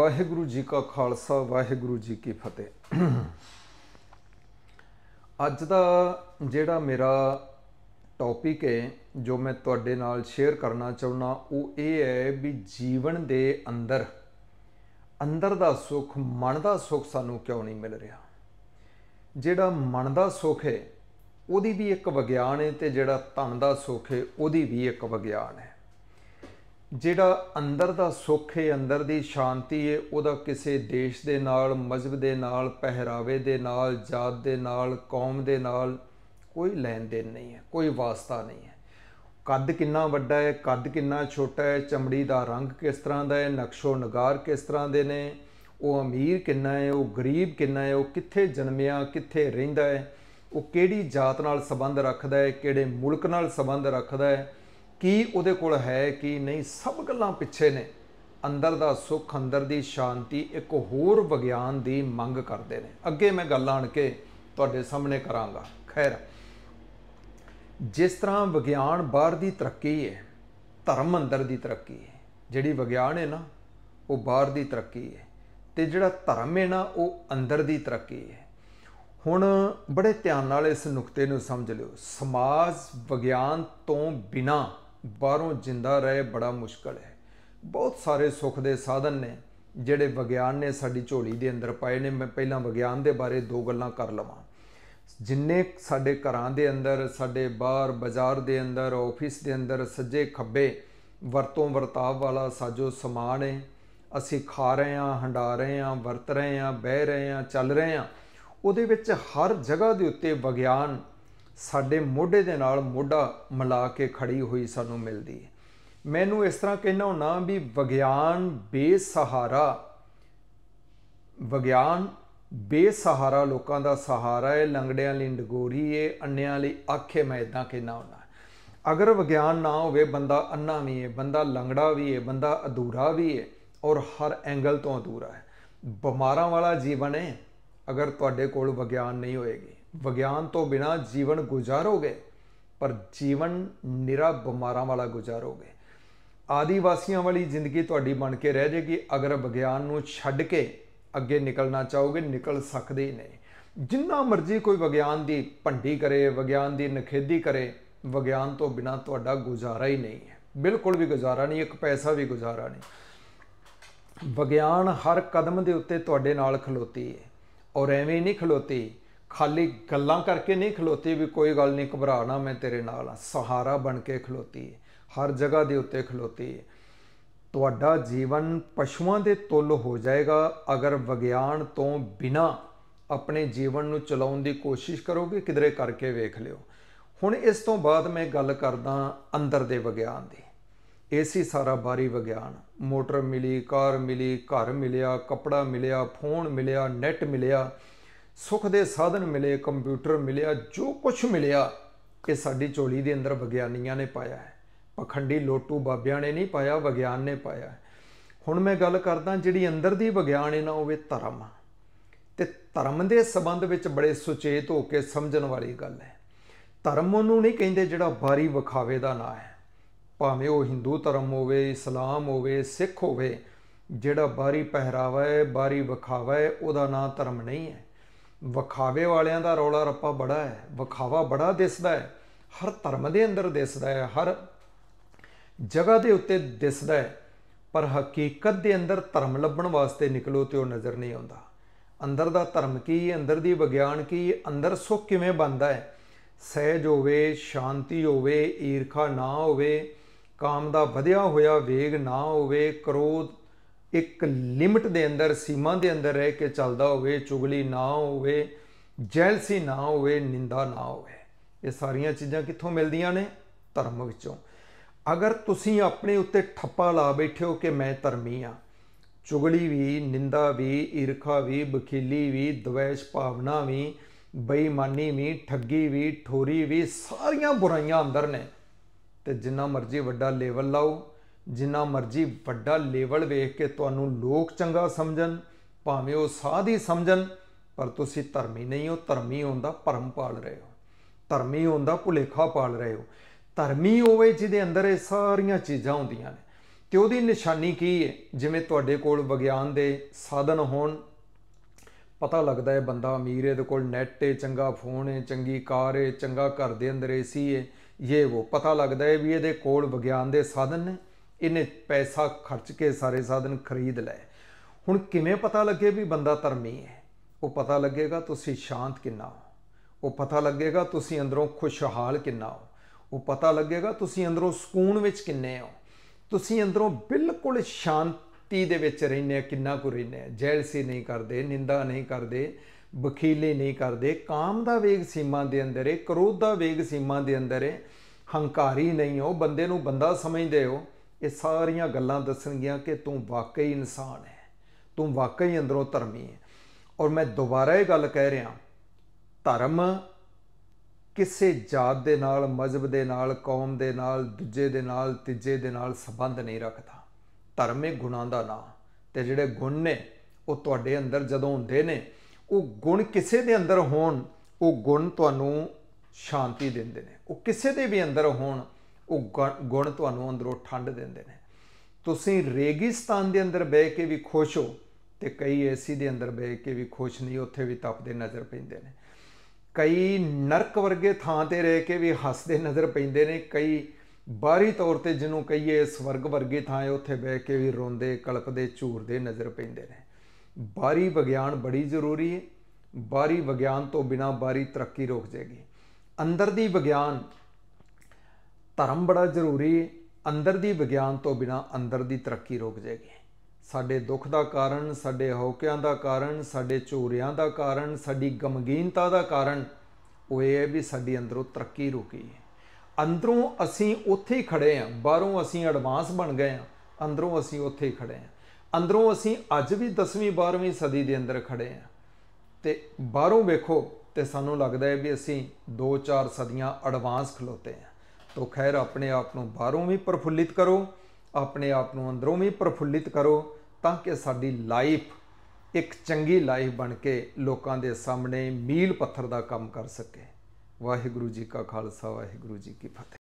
ਵਾਹਿਗੁਰੂ ਜੀ ਕਾ ਖਾਲਸਾ ਵਾਹਿਗੁਰੂ ਜੀ ਕੀ ਫਤਿਹ ਅੱਜ ਦਾ ਜਿਹੜਾ ਮੇਰਾ ਟੌਪਿਕ ਹੈ ਜੋ ਮੈਂ ਤੁਹਾਡੇ ਨਾਲ ਸ਼ੇਅਰ ਕਰਨਾ ਚਾਹੁੰਦਾ ਉਹ ਇਹ ਹੈ ਵੀ ਜੀਵਨ ਦੇ ਅੰਦਰ ਅੰਦਰ ਦਾ ਸੁੱਖ ਮਨ ਦਾ ਸੁੱਖ ਸਾਨੂੰ ਕਿਉਂ ਨਹੀਂ ਮਿਲ ਰਿਹਾ ਜਿਹੜਾ ਮਨ ਦਾ ਸੁੱਖ ਹੈ ਉਹਦੀ ਵੀ ਇੱਕ ਵਿਗਿਆਨ ਹੈ ਤੇ ਜਿਹੜਾ ਧਨ ਦਾ ਸੁੱਖ ਹੈ ਉਹਦੀ ਵੀ ਇੱਕ ਵਿਗਿਆਨ ਹੈ ਜਿਹੜਾ ਅੰਦਰ ਦਾ ਸੁੱਖ ਹੈ ਅੰਦਰ ਦੀ ਸ਼ਾਂਤੀ ਹੈ ਉਹਦਾ ਕਿਸੇ ਦੇਸ਼ ਦੇ ਨਾਲ ਮਜ਼ਬ ਦੇ ਨਾਲ ਪਹਿਰਾਵੇ ਦੇ ਨਾਲ ਜਾਤ ਦੇ ਨਾਲ ਕੌਮ ਦੇ ਨਾਲ ਕੋਈ ਲੈਣ ਦੇਣ ਨਹੀਂ ਹੈ ਕੋਈ ਵਾਸਤਾ ਨਹੀਂ ਹੈ ਕੱਦ ਕਿੰਨਾ ਵੱਡਾ ਹੈ ਕੱਦ ਕਿੰਨਾ ਛੋਟਾ ਹੈ ਚਮੜੀ ਦਾ ਰੰਗ ਕਿਸ ਤਰ੍ਹਾਂ ਦਾ ਹੈ ਨਕਸ਼ੋ ਨਗਾਰ ਕਿਸ ਤਰ੍ਹਾਂ ਦੇ ਨੇ ਉਹ ਅਮੀਰ ਕਿੰਨਾ ਹੈ ਉਹ ਗਰੀਬ ਕਿੰਨਾ ਹੈ ਉਹ ਕਿੱਥੇ ਜਨਮਿਆ ਕਿੱਥੇ ਰਹਿੰਦਾ ਹੈ ਉਹ ਕਿਹੜੀ ਜਾਤ ਨਾਲ ਸੰਬੰਧ ਰੱਖਦਾ ਹੈ ਕਿਹੜੇ ਮੁਲਕ ਨਾਲ ਸੰਬੰਧ ਰੱਖਦਾ ਹੈ ਕੀ ਉਹਦੇ ਕੋਲ ਹੈ ਕਿ ਨਹੀਂ ਸਭ ਗੱਲਾਂ ਪਿੱਛੇ ਨੇ ਅੰਦਰ ਦਾ ਸੁੱਖ ਅੰਦਰ ਦੀ ਸ਼ਾਂਤੀ ਇੱਕ ਹੋਰ ਵਿਗਿਆਨ ਦੀ ਮੰਗ ਕਰਦੇ ਨੇ ਅੱਗੇ ਮੈਂ ਗੱਲ ਆਣ ਕੇ ਤੁਹਾਡੇ ਸਾਹਮਣੇ ਕਰਾਂਗਾ ਖੈਰ ਜਿਸ ਤਰ੍ਹਾਂ ਵਿਗਿਆਨ ਬਾਹਰ ਦੀ ਤਰੱਕੀ ਹੈ ਧਰਮ ਅੰਦਰ ਦੀ ਤਰੱਕੀ ਹੈ ਜਿਹੜੀ ਵਿਗਿਆਨ ਹੈ ਨਾ ਉਹ ਬਾਹਰ ਦੀ ਤਰੱਕੀ ਹੈ ਤੇ ਜਿਹੜਾ ਧਰਮ ਹੈ ਨਾ ਉਹ ਅੰਦਰ ਦੀ ਤਰੱਕੀ ਹੈ ਹੁਣ ਬੜੇ ਧਿਆਨ ਨਾਲ ਇਸ ਨੁਕਤੇ ਨੂੰ ਸਮਝ ਲਿਓ ਸਮਾਜ ਵਿਗਿਆਨ ਤੋਂ ਬਿਨਾ ਬਾਹਰੋਂ ਜਿੰਦਾ ਰਹੇ ਬੜਾ ਮੁਸ਼ਕਲ ਹੈ ਬਹੁਤ ਸਾਰੇ ਸੁੱਖ ਦੇ ਸਾਧਨ ਨੇ ਜਿਹੜੇ ਵਿਗਿਆਨ ਨੇ ਸਾਡੀ ਝੋਲੀ ਦੇ ਅੰਦਰ ਪਾਏ ਨੇ ਮੈਂ ਪਹਿਲਾਂ ਵਿਗਿਆਨ ਦੇ ਬਾਰੇ ਦੋ ਗੱਲਾਂ ਕਰ ਲਵਾਂ ਜਿੰਨੇ ਸਾਡੇ ਘਰਾਂ ਦੇ ਅੰਦਰ ਸਾਡੇ ਬਾਹਰ ਬਾਜ਼ਾਰ ਦੇ ਅੰਦਰ ਆਫਿਸ ਦੇ ਅੰਦਰ ਸੱਜੇ ਖੱਬੇ ਵਰਤੋਂ ਵਰਤਾਵ ਵਾਲਾ ਸਾਜੋ ਸਮਾਨ ਹੈ ਅਸੀਂ ਖਾ ਰਹੇ ਹਾਂ ਹੰਡਾ ਰਹੇ ਹਾਂ ਵਰਤ ਰਹੇ ਹਾਂ ਬਹਿ ਰਹੇ ਹਾਂ ਚੱਲ ਰਹੇ ਹਾਂ ਉਹਦੇ ਵਿੱਚ ਹਰ ਜਗ੍ਹਾ ਦੇ ਉੱਤੇ ਵਿਗਿਆਨ ਸਾਡੇ ਮੋਢੇ ਦੇ ਨਾਲ ਮੋਢਾ ਮਿਲਾ ਕੇ ਖੜੀ ਹੋਈ ਸਾਨੂੰ ਮਿਲਦੀ ਹੈ ਮੈਨੂੰ ਇਸ ਤਰ੍ਹਾਂ ਕਹਿਣਾ ਹੁੰਦਾ ਵੀ ਵਿਗਿਆਨ ਬੇਸਹਾਰਾ ਵਿਗਿਆਨ ਬੇਸਹਾਰਾ ਲੋਕਾਂ ਦਾ ਸਹਾਰਾ ਹੈ ਲੰਗੜਿਆਂ ਲਈ ਡਗੋਰੀ ਏ ਅੰਨਿਆਂ ਲਈ ਆਖੇ ਮੈਂ ਇਦਾਂ ਕਹਿਣਾ ਹੁੰਦਾ ਅਗਰ ਵਿਗਿਆਨ ਨਾ ਹੋਵੇ ਬੰਦਾ ਅੰਨਾ ਵੀ ਏ ਬੰਦਾ ਲੰਗੜਾ ਵੀ ਏ ਬੰਦਾ ਅਧੂਰਾ ਵੀ ਏ ਔਰ ਹਰ ਐਂਗਲ ਤੋਂ ਅਧੂਰਾ ਹੈ ਬਿਮਾਰਾਂ ਵਾਲਾ ਜੀਵਨ ਹੈ ਅਗਰ ਤੁਹਾਡੇ ਕੋਲ ਵਿਗਿਆਨ ਨਹੀਂ ਹੋਏਗੀ ਵਿਗਿਆਨ ਤੋਂ ਬਿਨਾ ਜੀਵਨ ਗੁਜ਼ਾਰੋਗੇ ਪਰ ਜੀਵਨ ਨਿਰਾ ਬਿਮਾਰਾਂ ਵਾਲਾ ਗੁਜ਼ਾਰੋਗੇ ਆਦੀਵਾਸੀਆਂ ਵਾਲੀ ਜ਼ਿੰਦਗੀ ਤੁਹਾਡੀ ਬਣ ਕੇ ਰਹਿ ਜੇਗੀ ਅਗਰ ਵਿਗਿਆਨ ਨੂੰ ਛੱਡ ਕੇ ਅੱਗੇ ਨਿਕਲਣਾ ਚਾਹੋਗੇ ਨਿਕਲ ਸਕਦੇ ਨਹੀਂ ਜਿੰਨਾ ਮਰਜ਼ੀ ਕੋਈ ਵਿਗਿਆਨ ਦੀ ਭੰਡੀ ਕਰੇ ਵਿਗਿਆਨ ਦੀ ਨਖੇਦੀ ਕਰੇ ਵਿਗਿਆਨ ਤੋਂ ਬਿਨਾ ਤੁਹਾਡਾ ਗੁਜ਼ਾਰਾ ਹੀ ਨਹੀਂ ਹੈ ਬਿਲਕੁਲ ਵੀ ਗੁਜ਼ਾਰਾ ਨਹੀਂ ਇੱਕ ਪੈਸਾ ਵੀ ਗੁਜ਼ਾਰਾ ਨਹੀਂ ਵਿਗਿਆਨ ਹਰ ਕਦਮ ਦੇ ਉੱਤੇ ਤੁਹਾਡੇ ਨਾਲ ਖਲੋਤੀ ਹੈ ਔਰ ਐਵੇਂ ਨਹੀਂ ਖਲੋਤੀ ਖਾਲੀ ਗੱਲਾਂ ਕਰਕੇ ਨਹੀਂ ਖਲੋਤੀ ਵੀ ਕੋਈ ਗੱਲ ਨਹੀਂ ਘਬਰਾਣਾ ਮੈਂ ਤੇਰੇ ਨਾਲ ਆ ਸਹਾਰਾ ਬਣ ਕੇ ਖਲੋਤੀ ਹਰ ਜਗ੍ਹਾ ਦੇ ਉੱਤੇ ਖਲੋਤੀ ਤੁਹਾਡਾ ਜੀਵਨ ਪਸ਼ੂਆਂ ਦੇ ਤੁੱਲ ਹੋ ਜਾਏਗਾ ਅਗਰ ਵਿਗਿਆਨ ਤੋਂ ਬਿਨਾ ਆਪਣੇ ਜੀਵਨ ਨੂੰ ਚਲਾਉਣ ਦੀ ਕੋਸ਼ਿਸ਼ ਕਰੋਗੇ ਕਿਦਰੇ ਕਰਕੇ ਵੇਖ ਲਿਓ ਹੁਣ ਇਸ ਤੋਂ ਬਾਅਦ ਮੈਂ ਗੱਲ ਕਰਦਾ ਅੰਦਰ ਦੇ ਵਿਗਿਆਨ ਦੀ ਏਸੀ ਸਾਰਾ ਬਾਰੀ ਵਿਗਿਆਨ ਮੋਟਰ ਮਿਲੀ ਕਾਰ ਮਿਲੀ ਘਰ ਮਿਲਿਆ ਕਪੜਾ ਮਿਲਿਆ ਫੋਨ ਮਿਲਿਆ ਨੈਟ ਮਿਲਿਆ ਸੁੱਖ ਦੇ ਸਾਧਨ ਮਿਲੇ ਕੰਪਿਊਟਰ ਮਿਲਿਆ ਜੋ ਕੁਝ ਮਿਲਿਆ ਕਿ ਸਾਡੀ ਝੋਲੀ ਦੇ ਅੰਦਰ ਵਿਗਿਆਨੀਆਂ ਨੇ ਪਾਇਆ ਹੈ ਪਖੰਡੀ ਲੋਟੂ ਬਾਬਿਆਂ ਨੇ ਨਹੀਂ ਪਾਇਆ ਵਿਗਿਆਨ ਨੇ ਪਾਇਆ ਹੁਣ ਮੈਂ ਗੱਲ ਕਰਦਾ ਜਿਹੜੀ ਅੰਦਰ ਦੀ ਵਿਗਿਆਨ ਹੈ ਨਾ ਉਹ ਵੇ ਧਰਮ ਤੇ ਧਰਮ ਦੇ ਸਬੰਧ ਵਿੱਚ ਬੜੇ ਸੁਚੇਤ ਹੋ ਕੇ ਸਮਝਣ ਵਾਲੀ ਗੱਲ ਹੈ ਧਰਮ ਨੂੰ ਨਹੀਂ ਕਹਿੰਦੇ ਜਿਹੜਾ ਬਾਰੀ ਵਿਖਾਵੇ ਦਾ ਨਾਂ ਹੈ ਭਾਵੇਂ ਉਹ ਹਿੰਦੂ ਧਰਮ ਹੋਵੇ ਇਸਲਾਮ ਹੋਵੇ ਸਿੱਖ ਹੋਵੇ ਜਿਹੜਾ ਬਾਰੀ ਪਹਿਰਾਵਾ ਹੈ ਬਾਰੀ ਵਿਖਾਵਾ ਹੈ ਉਹਦਾ ਨਾਂ ਧਰਮ ਨਹੀਂ ਹੈ ਵਿਖਾਵੇ ਵਾਲਿਆਂ ਦਾ ਰੌਲਾ ਰੱਪਾ ਬੜਾ ਹੈ ਵਿਖਾਵਾ ਬੜਾ ਦਿਸਦਾ ਹੈ ਹਰ ਧਰਮ ਦੇ ਅੰਦਰ ਦਿਸਦਾ ਹੈ ਹਰ ਜਗ੍ਹਾ ਦੇ ਉੱਤੇ ਦਿਸਦਾ ਹੈ ਪਰ ਹਕੀਕਤ ਦੇ ਅੰਦਰ ਧਰਮ ਲੱਭਣ ਵਾਸਤੇ ਨਿਕਲੋ ਤੇ ਉਹ ਨਜ਼ਰ ਨਹੀਂ ਆਉਂਦਾ ਅੰਦਰ ਦਾ ਧਰਮ ਕੀ ਹੈ ਅੰਦਰ ਦੀ ਵਿਗਿਆਨ ਕੀ ਹੈ ਅੰਦਰ ਸੁੱਖ ਕਿਵੇਂ ਬੰਦਾ ਹੈ ਸਹਿਜ ਹੋਵੇ ਸ਼ਾਂਤੀ ਹੋਵੇ ਈਰਖਾ ਨਾ ਹੋਵੇ ਕਾਮ ਦਾ ਵਧਿਆ ਹੋਇਆ ਵੇਗ ਨਾ ਹੋਵੇ ਕ੍ਰੋਧ ਇੱਕ ਲਿਮਟ ਦੇ ਅੰਦਰ ਸੀਮਾ ਦੇ ਅੰਦਰ ਰਹਿ ਕੇ ਚੱਲਦਾ ਹੋਵੇ ਚੁਗਲੀ ਨਾ ਹੋਵੇ ਜੈਲਸੀ ਨਾ ਹੋਵੇ ਨਿੰਦਾ ਨਾ ਹੋਵੇ ਇਹ ਸਾਰੀਆਂ ਚੀਜ਼ਾਂ ਕਿੱਥੋਂ ਮਿਲਦੀਆਂ ਨੇ ਧਰਮ ਵਿੱਚੋਂ ਅਗਰ ਤੁਸੀਂ ਆਪਣੇ ਉੱਤੇ ਠੱਪਾ ਲਾ ਬੈਠੇ ਹੋ ਕਿ ਮੈਂ ਧਰਮੀ ਆ ਚੁਗਲੀ ਵੀ ਨਿੰਦਾ ਵੀ ਈਰਖਾ ਵੀ ਬਖੀਲੀ ਵੀ ਦਵੇਸ਼ ਭਾਵਨਾ ਵੀ ਬੇਈਮਾਨੀ ਵੀ ਠੱਗੀ ਵੀ ਠੋਰੀ ਵੀ ਸਾਰੀਆਂ ਬੁਰਾਈਆਂ ਅੰਦਰ ਨੇ ਤੇ ਜਿੰਨਾ ਮਰਜ਼ੀ ਵੱਡਾ ਲੈਵਲ ਲਾਓ ਜਿੰਨਾ ਮਰਜੀ ਵੱਡਾ ਲੈਵਲ ਵੇਖ ਕੇ ਤੁਹਾਨੂੰ ਲੋਕ ਚੰਗਾ ਸਮਝਣ ਭਾਵੇਂ ਉਹ ਹੀ ਸਮਝਣ ਪਰ ਤੁਸੀਂ ਧਰਮੀ ਨਹੀਂ ਹੋ ਧਰਮੀ ਹੁੰਦਾ ਭਰਮ ਪਾਲ ਰਹੇ ਹੋ ਧਰਮੀ ਹੁੰਦਾ ਭੁਲੇਖਾ ਪਾਲ ਰਹੇ ਹੋ ਧਰਮੀ ਹੋਵੇ ਜਿਹਦੇ ਅੰਦਰ ਇਹ ਸਾਰੀਆਂ ਚੀਜ਼ਾਂ ਹੁੰਦੀਆਂ ਨੇ ਤੇ ਉਹਦੀ ਨਿਸ਼ਾਨੀ ਕੀ ਹੈ ਜਿਵੇਂ ਤੁਹਾਡੇ ਕੋਲ ਵਿਗਿਆਨ ਦੇ ਸਾਧਨ ਹੋਣ ਪਤਾ ਲੱਗਦਾ ਹੈ ਬੰਦਾ ਅਮੀਰ ਹੈ ਦੇ ਕੋਲ ਨੈਟ ਹੈ ਚੰਗਾ ਫੋਨ ਹੈ ਚੰਗੀ ਕਾਰ ਹੈ ਚੰਗਾ ਘਰ ਦੇ ਅੰਦਰ ਏਸੀ ਹੈ ਇਹ ਉਹ ਪਤਾ ਲੱਗਦਾ ਹੈ ਵੀ ਇਹਦੇ ਕੋਲ ਵਿਗਿਆਨ ਦੇ ਸਾਧਨ ਨੇ ਇਹਨੇ ਪੈਸਾ ਖਰਚ ਕੇ ਸਾਰੇ ਸਾਧਨ ਖਰੀਦ ਲਏ ਹੁਣ ਕਿਵੇਂ ਪਤਾ ਲੱਗੇ ਵੀ ਬੰਦਾ ਧਰਮੀ ਹੈ ਉਹ ਪਤਾ ਲੱਗੇਗਾ ਤੁਸੀਂ ਸ਼ਾਂਤ ਕਿੰਨਾ ਹੋ ਉਹ ਪਤਾ ਲੱਗੇਗਾ ਤੁਸੀਂ ਅੰਦਰੋਂ ਖੁਸ਼ਹਾਲ ਕਿੰਨਾ ਹੋ ਉਹ ਪਤਾ ਲੱਗੇਗਾ ਤੁਸੀਂ ਅੰਦਰੋਂ ਸਕੂਨ ਵਿੱਚ ਕਿੰਨੇ ਹੋ ਤੁਸੀਂ ਅੰਦਰੋਂ ਬਿਲਕੁਲ ਸ਼ਾਂਤੀ ਦੇ ਵਿੱਚ ਰਹਿੰਦੇ ਆ ਕਿੰਨਾ ਕੁ ਰਹਿੰਦੇ ਆ ਜੈਲਸੀ ਨਹੀਂ ਕਰਦੇ ਨਿੰਦਾ ਨਹੀਂ ਕਰਦੇ ਬਖੀਲੇ ਨਹੀਂ ਕਰਦੇ ਕਾਮ ਦਾ ਵੇਗ ਸੀਮਾ ਦੇ ਅੰਦਰ ਹੈ ਕਰੋਧ ਦਾ ਵੇਗ ਸੀਮਾ ਦੇ ਅੰਦਰ ਹੈ ਹੰਕਾਰੀ ਨਹੀਂ ਹੋ ਬੰਦੇ ਨੂੰ ਬੰਦਾ ਸਮਝਦੇ ਹੋ ਇਹ ਸਾਰੀਆਂ ਗੱਲਾਂ ਦੱਸਣਗੀਆਂ ਕਿ ਤੂੰ ਵਾਕਈ ਇਨਸਾਨ ਹੈ ਤੂੰ ਵਾਕਈ ਅੰਦਰੋਂ ਧਰਮੀ ਹੈ ਔਰ ਮੈਂ ਦੁਬਾਰਾ ਇਹ ਗੱਲ ਕਹਿ ਰਿਹਾ ਧਰਮ ਕਿਸੇ ਜਾਤ ਦੇ ਨਾਲ ਮਜ਼ਬ ਦੇ ਨਾਲ ਕੌਮ ਦੇ ਨਾਲ ਦੂਜੇ ਦੇ ਨਾਲ ਤੀਜੇ ਦੇ ਨਾਲ ਸੰਬੰਧ ਨਹੀਂ ਰੱਖਦਾ ਧਰਮ ਇਹ ਗੁਣਾਂ ਦਾ ਨਾਮ ਤੇ ਜਿਹੜੇ ਗੁਣ ਨੇ ਉਹ ਤੁਹਾਡੇ ਅੰਦਰ ਜਦੋਂ ਹੁੰਦੇ ਨੇ ਉਹ ਗੁਣ ਕਿਸੇ ਦੇ ਅੰਦਰ ਹੋਣ ਉਹ ਗੁਣ ਤੁਹਾਨੂੰ ਸ਼ਾਂਤੀ ਦਿੰਦੇ ਨੇ ਉਹ ਕਿਸੇ ਦੇ ਵੀ ਅੰਦਰ ਹੋਣ ਉਹ ਗੁਣ ਤੁਹਾਨੂੰ ਅੰਦਰੋਂ ਠੰਡ ਦਿੰਦੇ ਨੇ ਤੁਸੀਂ ਰੇਗਿਸਤਾਨ ਦੇ ਅੰਦਰ ਬਹਿ ਕੇ ਵੀ ਖੁਸ਼ ਹੋ ਤੇ ਕਈ ਏਸੀ ਦੇ ਅੰਦਰ ਬਹਿ ਕੇ ਵੀ ਖੁਸ਼ ਨਹੀਂ ਉੱਥੇ ਵੀ ਤਪਦੇ ਨਜ਼ਰ ਪੈਂਦੇ ਨੇ ਕਈ ਨਰਕ ਵਰਗੇ ਥਾਂ ਤੇ ਰਹਿ ਕੇ ਵੀ ਹੱਸਦੇ ਨਜ਼ਰ ਪੈਂਦੇ ਨੇ ਕਈ ਬਾਹਰੀ ਤੌਰ ਤੇ ਜਿਹਨੂੰ ਕਹੀਏ ਸਵਰਗ ਵਰਗੇ ਥਾਂ ਹੈ ਉੱਥੇ ਬਹਿ ਕੇ ਵੀ ਰੋਂਦੇ ਕਲਪਦੇ ਝੂਰਦੇ ਨਜ਼ਰ ਪੈਂਦੇ ਨੇ ਬਾਹਰੀ ਵਿਗਿਆਨ ਬੜੀ ਜ਼ਰੂਰੀ ਹੈ ਬਾਹਰੀ ਵਿਗਿਆਨ ਤੋਂ ਬਿਨਾ ਬਾਹਰੀ ਤਰੱਕੀ ਰੁਕ ਜਾਏਗੀ ਅੰਦਰ ਦੀ ਵਿਗਿਆਨ ਧਰਮ ਬੜਾ ਜ਼ਰੂਰੀ ਅੰਦਰ ਦੀ ਵਿਗਿਆਨ ਤੋਂ ਬਿਨਾ ਅੰਦਰ ਦੀ ਤਰੱਕੀ ਰੁਕ ਜਾਏਗੀ ਸਾਡੇ ਦੁੱਖ ਦਾ ਕਾਰਨ ਸਾਡੇ ਹੌਕਿਆਂ ਦਾ ਕਾਰਨ ਸਾਡੇ ਚੋਰਿਆਂ ਦਾ ਕਾਰਨ ਸਾਡੀ ਗਮਗੀਨਤਾ ਦਾ ਕਾਰਨ ਉਹ ਇਹ ਹੈ ਵੀ ਸਾਡੀ ਅੰਦਰੋਂ ਤਰੱਕੀ ਰੁਕੀ ਹੈ ਅੰਦਰੋਂ ਅਸੀਂ ਉੱਥੇ ਹੀ ਖੜੇ ਆਂ ਬਾਹਰੋਂ ਅਸੀਂ ਐਡਵਾਂਸ ਬਣ ਗਏ ਆਂ ਅੰਦਰੋਂ ਅਸੀਂ ਉੱਥੇ ਹੀ ਖੜੇ ਆਂ ਅੰਦਰੋਂ ਅਸੀਂ ਅੱਜ ਵੀ 10ਵੀਂ 12ਵੀਂ ਸਦੀ ਦੇ ਅੰਦਰ ਖੜੇ ਆਂ ਤੇ ਬਾਹਰੋਂ ਵੇਖੋ ਤੇ ਸਾਨੂੰ ਲੱਗਦਾ ਹੈ ਵੀ ਅਸੀਂ 2-4 ਸਦੀਆਂ ਐਡਵਾਂਸ ਖਲੋਤੇ ਤੋ ਖੈਰ ਆਪਣੇ ਆਪ ਨੂੰ ਬਾਹਰੋਂ ਵੀ ਪ੍ਰਫੁੱਲਿਤ ਕਰੋ ਆਪਣੇ ਆਪ ਨੂੰ ਅੰਦਰੋਂ ਵੀ ਪ੍ਰਫੁੱਲਿਤ ਕਰੋ ਤਾਂ ਕਿ ਸਾਡੀ ਲਾਈਫ ਇੱਕ ਚੰਗੀ ਲਾਈਫ ਬਣ ਕੇ ਲੋਕਾਂ ਦੇ ਸਾਹਮਣੇ ਮੀਲ ਪੱਥਰ ਦਾ ਕੰਮ ਕਰ ਸਕੇ ਵਾਹਿਗੁਰੂ ਜੀ ਕਾ ਖਾਲਸਾ ਵਾਹਿਗੁਰੂ ਜੀ ਕੀ ਫਤਿਹ